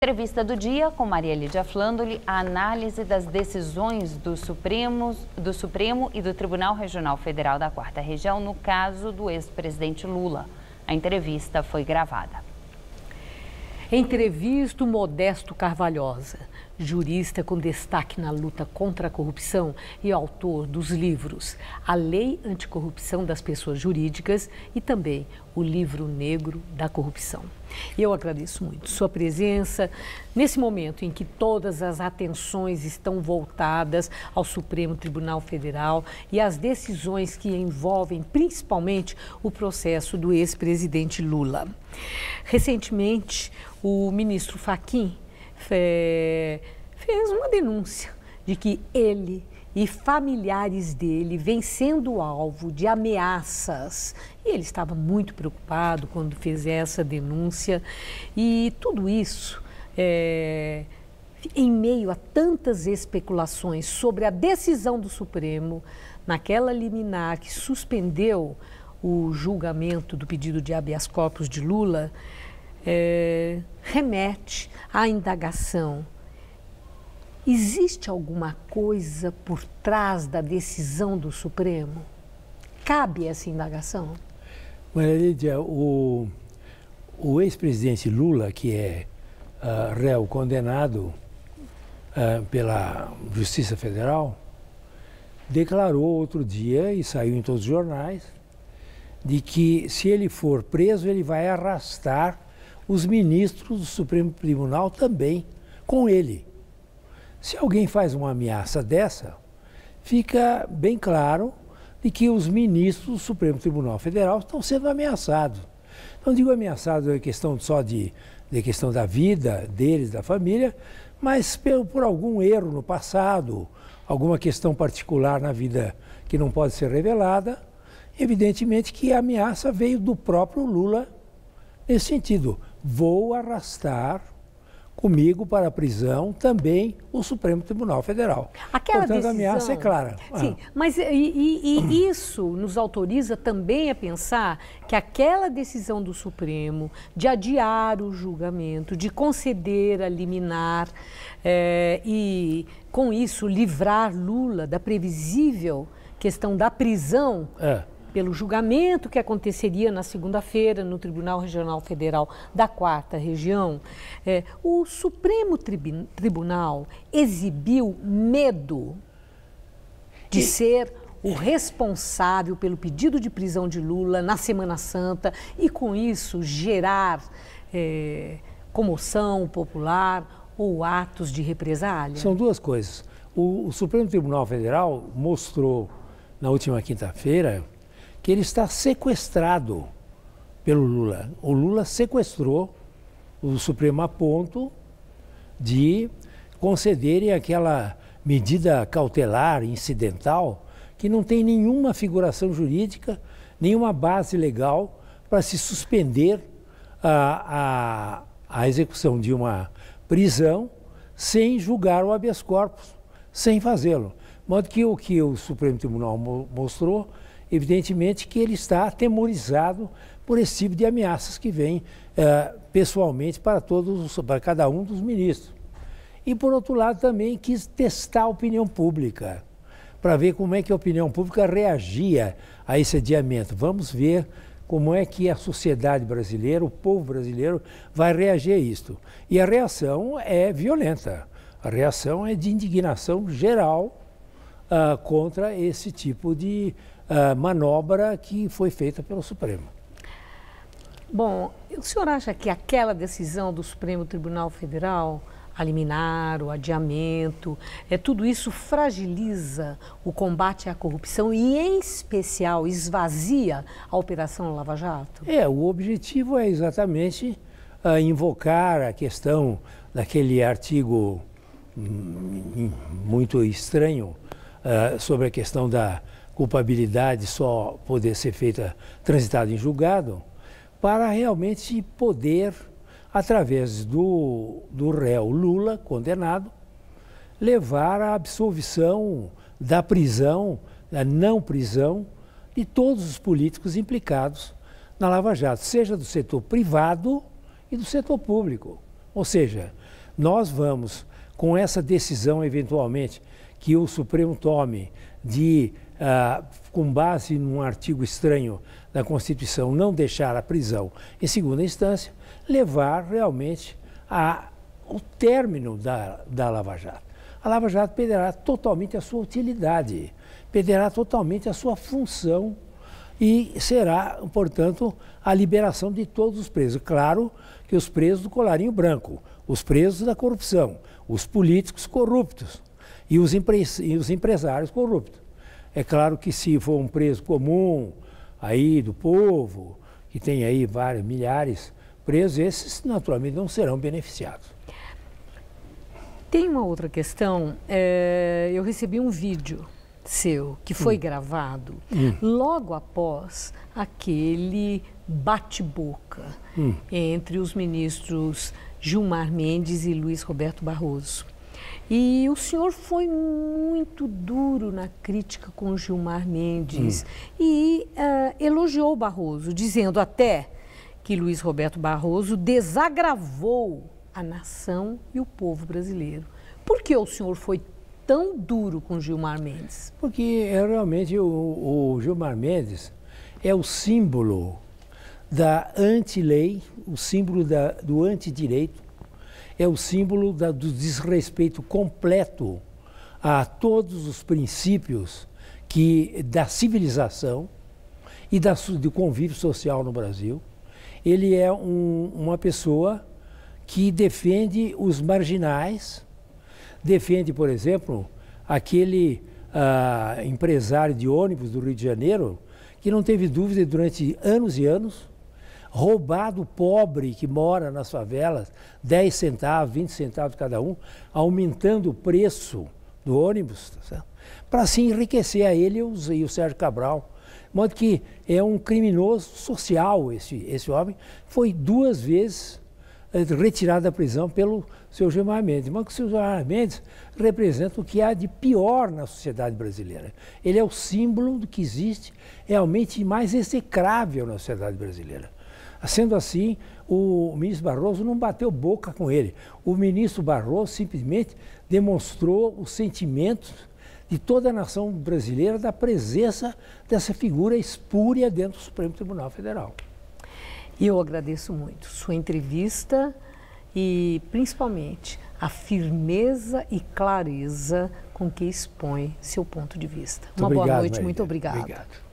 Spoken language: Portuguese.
Entrevista do dia com Maria Lídia Flandoli, a análise das decisões do, Supremo, do Supremo e do Tribunal Regional Federal da Quarta Região no caso do ex-presidente Lula. A entrevista foi gravada. Entrevista Modesto Carvalhosa, jurista com destaque na luta contra a corrupção e autor dos livros A Lei Anticorrupção das Pessoas Jurídicas e também O Livro Negro da Corrupção. E eu agradeço muito sua presença nesse momento em que todas as atenções estão voltadas ao Supremo Tribunal Federal e às decisões que envolvem principalmente o processo do ex-presidente Lula. Recentemente, o ministro Faquim fez uma denúncia de que ele e familiares dele vem sendo alvo de ameaças. E ele estava muito preocupado quando fez essa denúncia. E tudo isso é, em meio a tantas especulações sobre a decisão do Supremo naquela liminar que suspendeu o julgamento do pedido de habeas corpus de Lula, é, remete à indagação Existe alguma coisa por trás da decisão do Supremo? Cabe essa indagação? Maria Lídia, o, o ex-presidente Lula, que é uh, réu condenado uh, pela Justiça Federal, declarou outro dia, e saiu em todos os jornais, de que se ele for preso, ele vai arrastar os ministros do Supremo Tribunal também com ele. Se alguém faz uma ameaça dessa, fica bem claro de que os ministros do Supremo Tribunal Federal estão sendo ameaçados. Não digo ameaçados em questão só de, de questão da vida deles, da família, mas por, por algum erro no passado, alguma questão particular na vida que não pode ser revelada, evidentemente que a ameaça veio do próprio Lula nesse sentido. Vou arrastar comigo para a prisão também o Supremo Tribunal Federal. Aquela Portanto, decisão... a ameaça é clara. Sim, ah. mas e, e, e isso nos autoriza também a pensar que aquela decisão do Supremo de adiar o julgamento, de conceder a liminar é, e, com isso, livrar Lula da previsível questão da prisão... É pelo julgamento que aconteceria na segunda-feira no Tribunal Regional Federal da Quarta Região, é, o Supremo Tribunal exibiu medo de e... ser o responsável pelo pedido de prisão de Lula na Semana Santa e, com isso, gerar é, comoção popular ou atos de represália? São duas coisas. O, o Supremo Tribunal Federal mostrou na última quinta-feira que ele está sequestrado pelo Lula. O Lula sequestrou o Supremo a ponto de concederem aquela medida cautelar incidental que não tem nenhuma figuração jurídica, nenhuma base legal para se suspender a, a, a execução de uma prisão sem julgar o habeas corpus, sem fazê-lo. De modo que o que o Supremo Tribunal mostrou evidentemente que ele está atemorizado por esse tipo de ameaças que vem eh, pessoalmente para todos, para cada um dos ministros. E por outro lado também quis testar a opinião pública para ver como é que a opinião pública reagia a esse adiamento. Vamos ver como é que a sociedade brasileira, o povo brasileiro, vai reagir a isto. E a reação é violenta. A reação é de indignação geral uh, contra esse tipo de manobra que foi feita pelo Supremo. Bom, o senhor acha que aquela decisão do Supremo Tribunal Federal, a liminar, o adiamento, é, tudo isso fragiliza o combate à corrupção e, em especial, esvazia a Operação Lava Jato? É, o objetivo é exatamente uh, invocar a questão daquele artigo hum, hum, muito estranho uh, sobre a questão da culpabilidade só poder ser feita transitada em julgado, para realmente poder, através do, do réu Lula, condenado, levar à absolvição da prisão, da não prisão, de todos os políticos implicados na Lava Jato, seja do setor privado e do setor público. Ou seja, nós vamos, com essa decisão eventualmente que o Supremo tome de ah, com base num artigo estranho da Constituição, não deixar a prisão em segunda instância, levar realmente ao término da, da Lava Jato. A Lava Jato perderá totalmente a sua utilidade, perderá totalmente a sua função e será, portanto, a liberação de todos os presos. Claro que os presos do colarinho branco, os presos da corrupção, os políticos corruptos e os, empre e os empresários corruptos. É claro que se for um preso comum, aí do povo, que tem aí vários milhares presos, esses naturalmente não serão beneficiados. Tem uma outra questão. É, eu recebi um vídeo seu que foi hum. gravado hum. logo após aquele bate-boca hum. entre os ministros Gilmar Mendes e Luiz Roberto Barroso. E o senhor foi muito duro na crítica com Gilmar Mendes hum. e uh, elogiou Barroso, dizendo até que Luiz Roberto Barroso desagravou a nação e o povo brasileiro. Por que o senhor foi tão duro com Gilmar Mendes? Porque é, realmente o, o Gilmar Mendes é o símbolo da antilei, o símbolo da, do antidireito, é o símbolo da, do desrespeito completo a todos os princípios que da civilização e da, do convívio social no Brasil. Ele é um, uma pessoa que defende os marginais, defende, por exemplo, aquele ah, empresário de ônibus do Rio de Janeiro que não teve dúvida durante anos e anos roubar do pobre que mora nas favelas 10 centavos, 20 centavos cada um, aumentando o preço do ônibus, tá para se enriquecer a ele e o Sérgio Cabral. De modo que é um criminoso social esse, esse homem. Foi duas vezes eh, retirado da prisão pelo seu Gilmar Mendes. Mas o seu Gilmar Mendes representa o que há de pior na sociedade brasileira. Ele é o símbolo do que existe realmente mais execrável na sociedade brasileira. Sendo assim, o ministro Barroso não bateu boca com ele. O ministro Barroso simplesmente demonstrou os sentimentos de toda a nação brasileira da presença dessa figura espúria dentro do Supremo Tribunal Federal. E eu agradeço muito sua entrevista e principalmente a firmeza e clareza com que expõe seu ponto de vista. Muito Uma obrigado, boa noite, Maria. muito obrigada. Obrigado.